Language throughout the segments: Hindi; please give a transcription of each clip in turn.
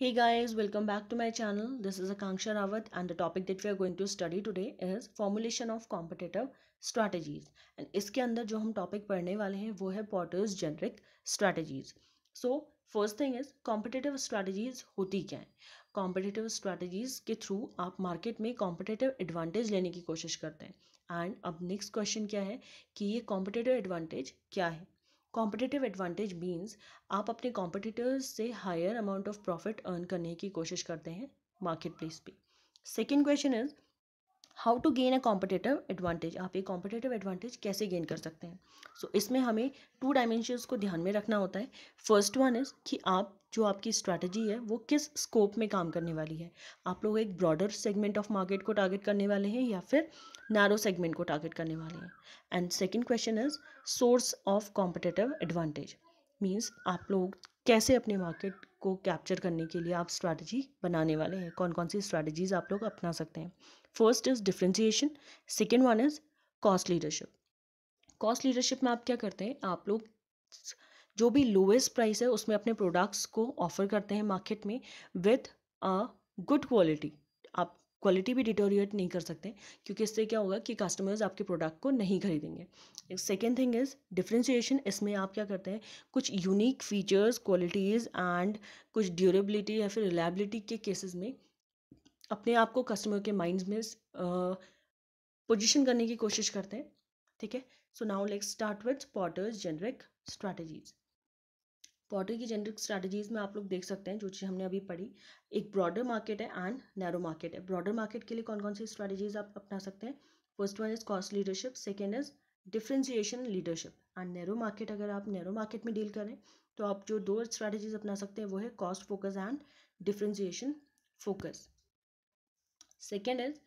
Hey guys, welcome back to my channel. This is Akanksha Rawat and the topic that we are going to study today is formulation of competitive strategies. And इसके अंदर जो हम topic पढ़ने वाले हैं वो है Potter's generic strategies. So first thing is competitive strategies होती क्या है कॉम्पिटेटिव स्ट्रैटेजीज के थ्रू आप मार्केट में कॉम्पिटेटिव एडवांटेज लेने की कोशिश करते हैं एंड अब नेक्स्ट क्वेश्चन क्या है कि ये कॉम्पिटेटिव एडवांटेज क्या है कॉम्पिटिटिव एडवांटेज मीन्स आप अपने कॉम्पिटिटर्स से higher amount of profit earn करने की कोशिश करते हैं मार्केट प्लेस पर second question is how to gain a competitive advantage आप ये कॉम्पिटेटिव एडवांटेज कैसे गेन कर सकते हैं सो so, इसमें हमें टू डायमेंशंस को ध्यान में रखना होता है फर्स्ट वन इज़ कि आप जो आपकी स्ट्रैटेजी है वो किस स्कोप में काम करने वाली है आप लोग एक ब्रॉडर सेगमेंट ऑफ मार्केट को टारगेट करने वाले हैं या फिर नैरो सेगमेंट को टारगेट करने वाले हैं and second question is source of competitive advantage means आप लोग कैसे अपने मार्केट को कैप्चर करने के लिए आप स्ट्रैटेजी बनाने वाले हैं कौन कौन सी स्ट्रैटेजीज आप लोग अपना सकते हैं first is differentiation second one is cost leadership cost leadership में आप क्या करते हैं आप लोग जो भी लोएस्ट प्राइस है उसमें अपने प्रोडक्ट्स को ऑफर करते हैं मार्केट में विथ अ गुड क्वालिटी आप क्वालिटी भी डिटोरिएट नहीं कर सकते क्योंकि इससे क्या होगा कि कस्टमर्स आपके प्रोडक्ट को नहीं खरीदेंगे सेकेंड थिंग इज़ डिफ्रेंशिएशन इसमें आप क्या करते हैं कुछ यूनिक फीचर्स क्वालिटीज़ एंड कुछ ड्यूरेबिलिटी या फिर रिलायबिलिटी के केसेस में अपने आप को कस्टमर के माइंड में पोजिशन करने की कोशिश करते हैं ठीक है so now let start with Porter's generic strategies Porter की जेनरिक स्ट्रैटेजीज़ में आप लोग देख सकते हैं जो चीज़ हमने अभी पढ़ी एक ब्रॉडर मार्केट है एंड नैरो मार्केट है ब्रॉडर मार्केट के लिए कौन कौन सी स्ट्रैटेजीज़ आप अपना सकते हैं first one is cost leadership second is differentiation leadership and narrow market अगर आप नैरो मार्केट में डील करें तो आप जो दो स्ट्रैटेजीज अपना सकते हैं वो है cost focus and differentiation focus second is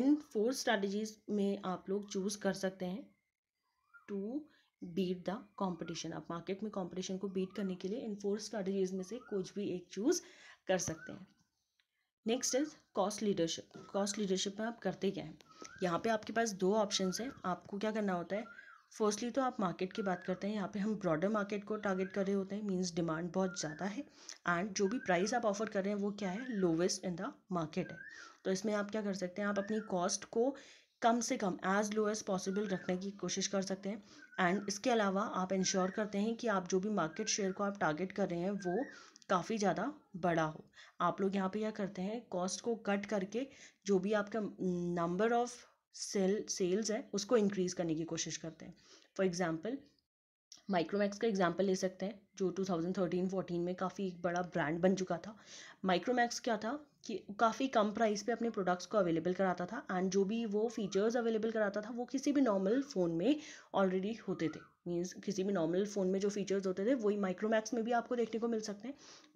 in four strategies में आप लोग चूज कर सकते हैं टू बीट द कंपटीशन आप मार्केट में कंपटीशन को बीट करने के लिए इन फोर स्ट्रैटेजीज में से कुछ भी एक चूज़ कर सकते हैं next is cost leadership cost leadership में आप करते क्या हैं यहाँ पे आपके पास दो ऑप्शन हैं आपको क्या करना होता है फर्स्टली तो आप मार्केट की बात करते हैं यहाँ पे हम ब्रॉडर मार्केट को टारगेट कर रहे होते हैं मींस डिमांड बहुत ज़्यादा है एंड जो भी प्राइस आप ऑफर कर रहे हैं वो क्या है लोवेस्ट इन द मार्केट है तो इसमें आप क्या कर सकते हैं आप अपनी कॉस्ट को कम से कम एज लो एज़ पॉसिबल रखने की कोशिश कर सकते हैं एंड इसके अलावा आप इंश्योर करते हैं कि आप जो भी मार्केट शेयर को आप टारगेट कर रहे हैं वो काफ़ी ज़्यादा बड़ा हो आप लोग यहाँ पे क्या करते हैं कॉस्ट को कट करके जो भी आपका नंबर ऑफ सेल सेल्स है उसको इंक्रीज़ करने की कोशिश करते हैं फॉर एग्ज़ाम्पल माइक्रोमैक्स का एग्जाम्पल ले सकते हैं जो 2013-14 में काफ़ी एक बड़ा ब्रांड बन चुका था माइक्रोमैक्स क्या था कि काफ़ी कम प्राइस पे अपने प्रोडक्ट्स को अवेलेबल कराता था एंड जो भी वो फीचर्स अवेलेबल कराता था वो किसी भी नॉर्मल फ़ोन में ऑलरेडी होते थे मीन्स किसी भी नॉर्मल फ़ोन में जो फीचर्स होते थे वही माइक्रोमैक्स में भी आपको देखने को मिल सकते हैं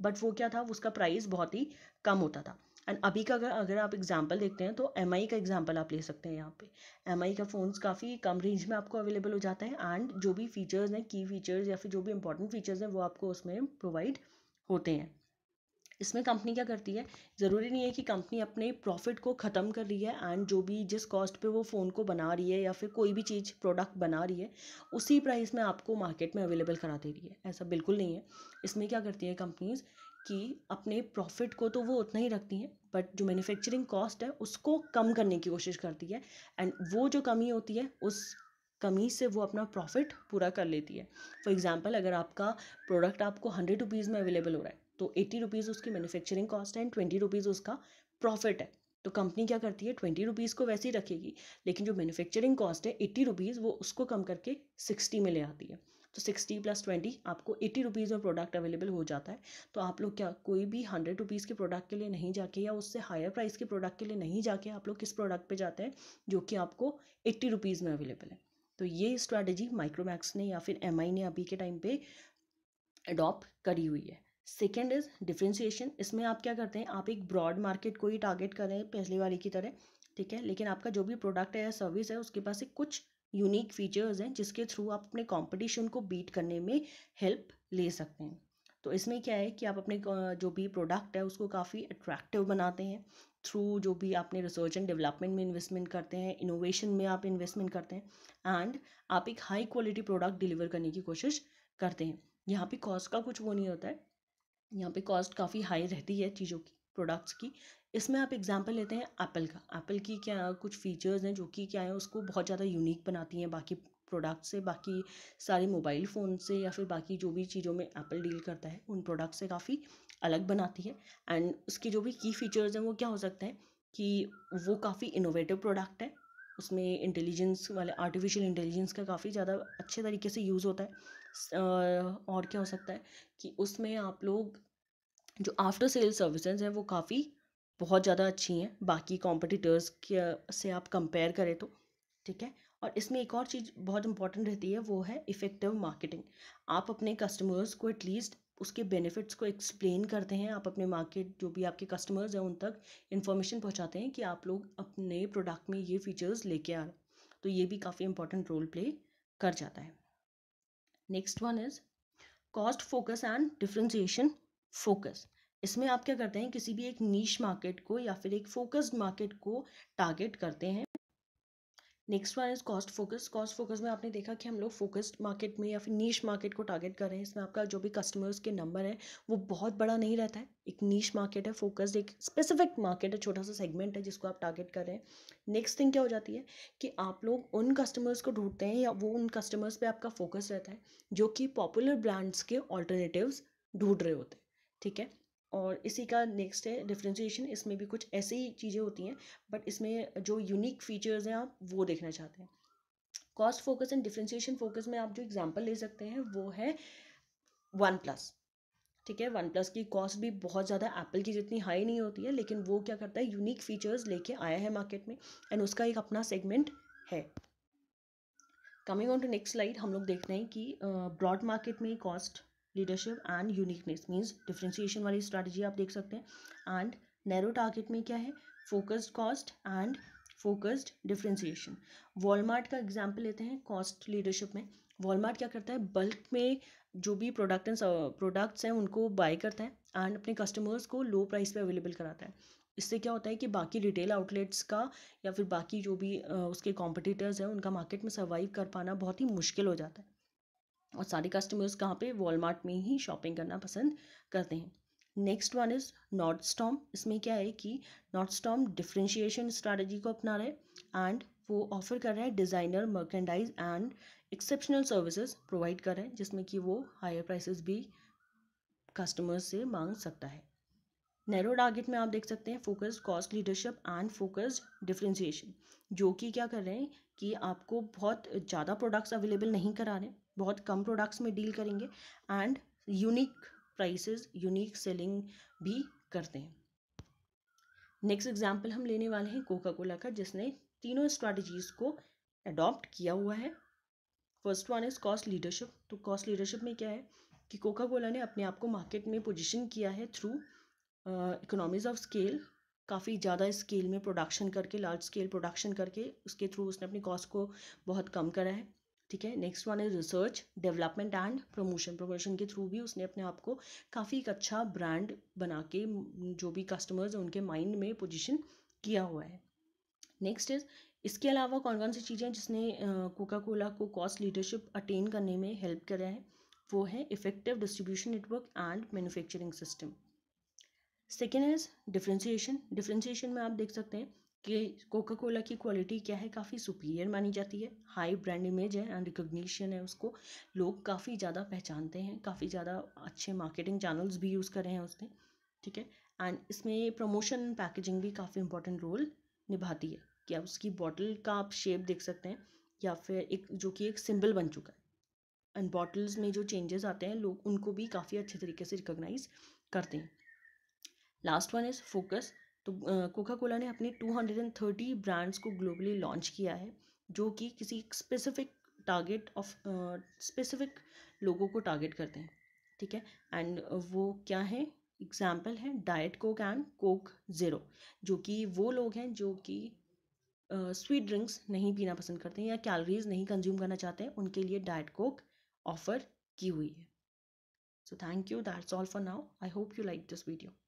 बट वो क्या था उसका प्राइस बहुत ही कम होता था एंड अभी का अगर अगर आप एग्जाम्पल देखते हैं तो एम का एग्जाम्पल आप ले सकते हैं यहाँ पे एम का फ़ोन्स काफ़ी कम रेंज में आपको अवेलेबल हो जाता है एंड जो भी फीचर्स हैं की फीचर्स या फिर जो भी इंपॉर्टेंट फीचर्स हैं वो आपको उसमें प्रोवाइड होते हैं इसमें कंपनी क्या करती है ज़रूरी नहीं है कि कंपनी अपने प्रॉफिट को ख़त्म कर रही है एंड जो भी जिस कॉस्ट पे वो फ़ोन को बना रही है या फिर कोई भी चीज़ प्रोडक्ट बना रही है उसी प्राइस में आपको मार्केट में अवेलेबल करा दे रही है ऐसा बिल्कुल नहीं है इसमें क्या करती है कंपनीज़ कि अपने प्रॉफिट को तो वो उतना ही रखती हैं बट जो मैन्युफैक्चरिंग कॉस्ट है उसको कम करने की कोशिश करती है एंड वो जो कमी होती है उस कमी से वो अपना प्रॉफिट पूरा कर लेती है फॉर एग्ज़ाम्पल अगर आपका प्रोडक्ट आपको हंड्रेड रुपीज़ में अवेलेबल हो रहा है तो एट्टी रुपीज़ उसकी मैन्युफैक्चरिंग कॉस्ट है एंड ट्वेंटी रुपीज़ उसका प्रॉफिट है तो कंपनी क्या करती है ट्वेंटी रुपीज़ को वैसे ही रखेगी लेकिन जो मैन्युफैक्चरिंग कॉस्ट है एट्टी रुपीज़ वो उसको कम करके सिक्सटी में ले आती है तो सिक्सटी प्लस ट्वेंटी आपको एटी रुपीज़ में प्रोडक्ट अवेलेबल हो जाता है तो आप लोग क्या कोई भी हंड्रेड रुपीज़ के प्रोडक्ट के लिए नहीं जाके या उससे हायर प्राइस के प्रोडक्ट के लिए नहीं जाके आप लोग किस प्रोडक्ट पे जाते हैं जो कि आपको एट्टी रुपीज़ में अवेलेबल है तो ये स्ट्रैटेजी माइक्रोमैक्स ने या फिर एम ने अभी के टाइम पर अडॉप्ट करी हुई है सेकेंड इज़ डिफ्रेंसीशन इसमें आप क्या करते हैं आप एक ब्रॉड मार्केट को ही टारगेट करें पहले वाली की तरह ठीक है लेकिन आपका जो भी प्रोडक्ट है या सर्विस है उसके पास एक कुछ यूनिक फीचर्स हैं जिसके थ्रू आप अपने कंपटीशन को बीट करने में हेल्प ले सकते हैं तो इसमें क्या है कि आप अपने जो भी प्रोडक्ट है उसको काफ़ी अट्रैक्टिव बनाते हैं थ्रू जो भी आपने रिसर्च एंड डेवलपमेंट में इन्वेस्टमेंट करते हैं इनोवेशन में आप इन्वेस्टमेंट करते हैं एंड आप एक हाई क्वालिटी प्रोडक्ट डिलीवर करने की कोशिश करते हैं यहाँ पे कॉस्ट का कुछ वो नहीं होता है यहाँ पे कॉस्ट काफ़ी हाई रहती है चीज़ों की प्रोडक्ट्स की इसमें आप एग्जांपल लेते हैं एप्पल का एप्पल की क्या कुछ फ़ीचर्स हैं जो कि क्या है उसको बहुत ज़्यादा यूनिक बनाती हैं बाकी प्रोडक्ट से बाकी सारे मोबाइल फ़ोन से या फिर बाकी जो भी चीज़ों में एप्पल डील करता है उन प्रोडक्ट से काफ़ी अलग बनाती है एंड उसकी जो भी की फ़ीचर्स हैं वो क्या हो सकता है कि वो काफ़ी इनोवेटिव प्रोडक्ट है उसमें इंटेलिजेंस वाले आर्टिफिशियल इंटेलिजेंस का काफ़ी ज़्यादा अच्छे तरीके से यूज़ होता है और क्या हो सकता है कि उसमें आप लोग जो आफ्टर सेल सर्विसेज हैं वो काफ़ी बहुत ज़्यादा अच्छी हैं बाकी कॉम्पिटिटर्स के से आप कंपेयर करें तो ठीक है और इसमें एक और चीज़ बहुत इंपॉर्टेंट रहती है वो है इफ़ेक्टिव मार्केटिंग आप अपने कस्टमर्स को एटलीस्ट उसके बेनिफिट्स को एक्सप्लेन करते हैं आप अपने मार्केट जो भी आपके कस्टमर्स हैं उन तक इन्फॉर्मेशन पहुंचाते हैं कि आप लोग अपने प्रोडक्ट में ये फीचर्स लेके आ रहे हैं तो ये भी काफ़ी इंपॉर्टेंट रोल प्ले कर जाता है next one is cost focus and differentiation focus इसमें आप क्या करते हैं किसी भी एक नीच मार्केट को या फिर एक फोकस्ड मार्केट को टारगेट करते हैं next one is cost focus cost focus में आपने देखा कि हम लोग फोकस्ड मार्केट में या फिर नीच मार्केट को टारगेट कर रहे हैं इसमें आपका जो भी कस्टमर्स के नंबर है वो बहुत बड़ा नहीं रहता है एक नीच मार्केट है फोकस्ड एक स्पेसिफिक मार्केट है छोटा सा सेगमेंट है जिसको आप टारगेट कर रहे हैं नेक्स्ट थिंग क्या हो जाती है कि आप लोग उन कस्टमर्स को ढूंढते हैं या वो उन कस्टमर्स पर आपका फोकस रहता है जो कि पॉपुलर ब्रांड्स के ऑल्टरनेटिव ढूंढ रहे होते हैं ठीक है और इसी का नेक्स्ट है डिफ्रेंसीशन इसमें भी कुछ ऐसी ही चीज़ें होती हैं बट इसमें जो यूनिक फीचर्स हैं आप वो देखना चाहते हैं cost focus and differentiation focus में आप जो एग्जाम्पल ले सकते हैं वो है वन प्लस ठीक है वन प्लस की कॉस्ट भी बहुत ज़्यादा एप्पल की जितनी हाई नहीं होती है लेकिन वो क्या करता है यूनिक फीचर्स लेके आया है मार्केट में एंड उसका एक अपना सेगमेंट है coming on to next slide हम लोग देख रहे हैं कि ब्रॉड मार्केट में cost leadership and uniqueness means differentiation वाली स्ट्रैटेजी आप देख सकते हैं एंड नैरो टारगेट में क्या है focused cost and focused differentiation Walmart का एग्जाम्पल लेते हैं कॉस्ट लीडरशिप में वॉलमार्ट क्या करता है बल्क में जो भी प्रोडक्ट एंड प्रोडक्ट्स हैं उनको बाय करता है एंड अपने कस्टमर्स को लो प्राइस पे अवेलेबल कराता है इससे क्या होता है कि बाकी रिटेल आउटलेट्स का या फिर बाकी जो भी उसके कॉम्पिटिटर्स हैं उनका मार्केट में सर्वाइव कर पाना बहुत ही मुश्किल हो जाता है और सारे कस्टमर्स कहाँ पे वॉलमार्ट में ही शॉपिंग करना पसंद करते हैं next one is Nordstrom इसमें क्या है कि नॉर्थ स्टॉम डिफ्रेंशिएशन स्ट्रैटेजी को अपना रहे एंड वो ऑफर कर रहे हैं designer merchandise and exceptional services provide कर रहे हैं जिसमें कि वो हायर प्राइसेस भी कस्टमर्स से मांग सकता है नैरो टारगेट में आप देख सकते हैं focus cost leadership and focused differentiation जो कि क्या कर रहे हैं कि आपको बहुत ज़्यादा प्रोडक्ट्स अवेलेबल नहीं करा रहे हैं बहुत कम प्रोडक्ट्स में डील करेंगे and unique prices unique selling भी करते हैं नेक्स्ट एग्जाम्पल हम लेने वाले हैं कोका कोला का जिसने तीनों स्ट्रैटेजीज को अडॉप्ट किया हुआ है first one is cost leadership तो कॉस्ट लीडरशिप में क्या है कि कोका कोला ने अपने आप को मार्केट में पोजिशन किया है थ्रू इकोनॉमीज ऑफ स्केल काफ़ी ज़्यादा स्केल में प्रोडक्शन करके लार्ज स्केल प्रोडक्शन करके उसके थ्रू उसने अपनी कॉस्ट को बहुत कम करा है ठीक है next one is research development and promotion promotion के थ्रू भी उसने अपने आप को काफ़ी एक अच्छा ब्रांड बना के जो भी कस्टमर्स हैं उनके माइंड में पोजिशन किया हुआ है नेक्स्ट इज इसके अलावा कौन कौन सी चीज़ें जिसने कोका कोला को कॉस्ट लीडरशिप अटेन करने में हेल्प करा है वो है effective distribution network and manufacturing system second is differentiation differentiation में आप देख सकते हैं कि कोका कोला की क्वालिटी क्या है काफ़ी सुपीरियर मानी जाती है हाई ब्रांड इमेज है एंड रिकोगनीशन है उसको लोग काफ़ी ज़्यादा पहचानते हैं काफ़ी ज़्यादा अच्छे मार्केटिंग चैनल्स भी यूज़ कर रहे हैं उसने ठीक है एंड इसमें प्रमोशन पैकेजिंग भी काफ़ी इंपॉर्टेंट रोल निभाती है कि आप उसकी बॉटल का आप शेप देख सकते हैं या फिर एक जो कि एक सिंबल बन चुका है एंड बॉटल्स में जो चेंजेस आते हैं लोग उनको भी काफ़ी अच्छे तरीके से रिकोगनाइज करते हैं लास्ट वन इज़ फोकस तो कोका कोला ने एंड 230 ब्रांड्स को ग्लोबली लॉन्च किया है जो कि किसी स्पेसिफिक टारगेट ऑफ स्पेसिफिक लोगों को टारगेट करते हैं ठीक है एंड वो क्या है एग्जाम्पल है diet Coke and Coke zero जो कि वो लोग हैं जो कि स्वीट ड्रिंक्स नहीं पीना पसंद करते हैं या कैलोरीज नहीं कंज्यूम करना चाहते हैं उनके लिए डाइट कोक ऑफ़र की हुई है so thank you that's all for now I hope you like this video